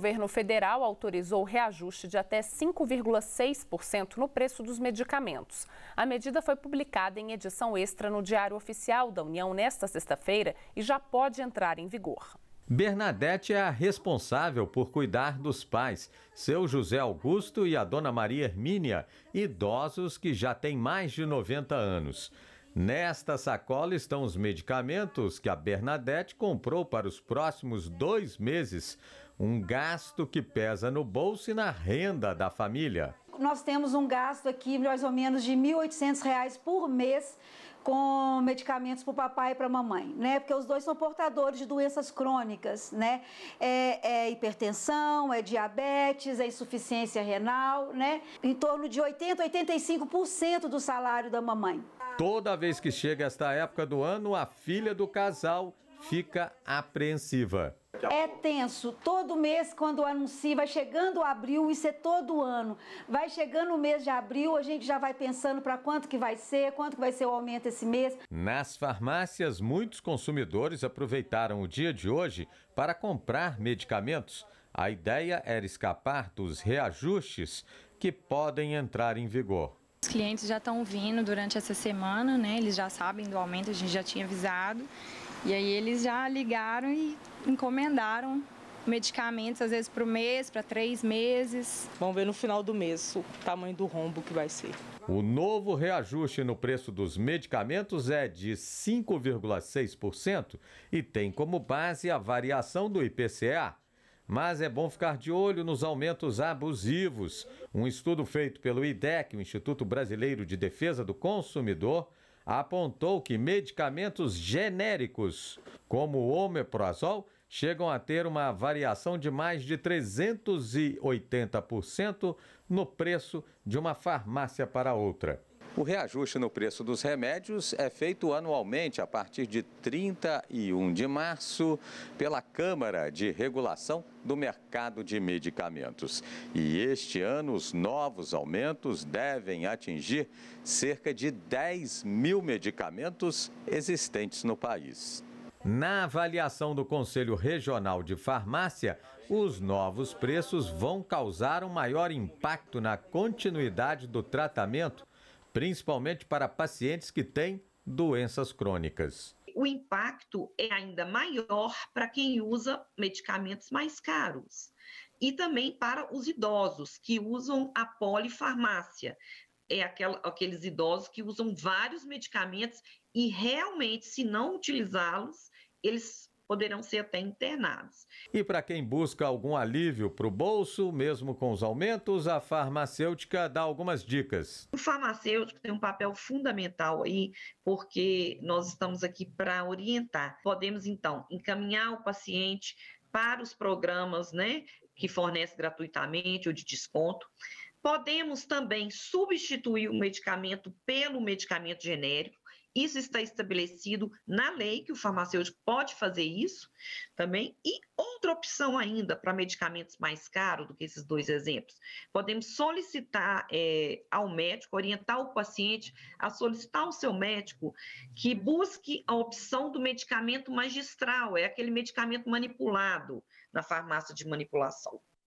governo federal autorizou reajuste de até 5,6% no preço dos medicamentos. A medida foi publicada em edição extra no Diário Oficial da União nesta sexta-feira e já pode entrar em vigor. Bernadette é a responsável por cuidar dos pais, seu José Augusto e a dona Maria Hermínia, idosos que já têm mais de 90 anos. Nesta sacola estão os medicamentos que a Bernadette comprou para os próximos dois meses. Um gasto que pesa no bolso e na renda da família. Nós temos um gasto aqui mais ou menos de R$ 1.800 por mês com medicamentos para o papai e para a mamãe, né? Porque os dois são portadores de doenças crônicas, né? É, é, hipertensão, é diabetes, é insuficiência renal, né? Em torno de 80, 85% do salário da mamãe. Toda vez que chega esta época do ano, a filha do casal fica apreensiva. É tenso. Todo mês, quando anuncia, vai chegando abril, isso é todo ano. Vai chegando o mês de abril, a gente já vai pensando para quanto que vai ser, quanto que vai ser o aumento esse mês. Nas farmácias, muitos consumidores aproveitaram o dia de hoje para comprar medicamentos. A ideia era escapar dos reajustes que podem entrar em vigor. Os clientes já estão vindo durante essa semana, né? Eles já sabem do aumento, a gente já tinha avisado. E aí eles já ligaram e encomendaram medicamentos, às vezes para o mês, para três meses. Vamos ver no final do mês o tamanho do rombo que vai ser. O novo reajuste no preço dos medicamentos é de 5,6% e tem como base a variação do IPCA. Mas é bom ficar de olho nos aumentos abusivos. Um estudo feito pelo IDEC, o Instituto Brasileiro de Defesa do Consumidor, apontou que medicamentos genéricos, como o omeprazol, chegam a ter uma variação de mais de 380% no preço de uma farmácia para outra. O reajuste no preço dos remédios é feito anualmente a partir de 31 de março pela Câmara de Regulação do Mercado de Medicamentos. E este ano os novos aumentos devem atingir cerca de 10 mil medicamentos existentes no país. Na avaliação do Conselho Regional de Farmácia, os novos preços vão causar um maior impacto na continuidade do tratamento principalmente para pacientes que têm doenças crônicas. O impacto é ainda maior para quem usa medicamentos mais caros e também para os idosos que usam a polifarmácia. É aqueles idosos que usam vários medicamentos e realmente, se não utilizá-los, eles poderão ser até internados. E para quem busca algum alívio para o bolso, mesmo com os aumentos, a farmacêutica dá algumas dicas. O farmacêutico tem um papel fundamental aí, porque nós estamos aqui para orientar. Podemos, então, encaminhar o paciente para os programas, né, que fornece gratuitamente ou de desconto. Podemos também substituir o medicamento pelo medicamento genérico. Isso está estabelecido na lei que o farmacêutico pode fazer isso também. E outra opção ainda para medicamentos mais caros do que esses dois exemplos, podemos solicitar é, ao médico, orientar o paciente a solicitar ao seu médico que busque a opção do medicamento magistral, é aquele medicamento manipulado na farmácia de manipulação.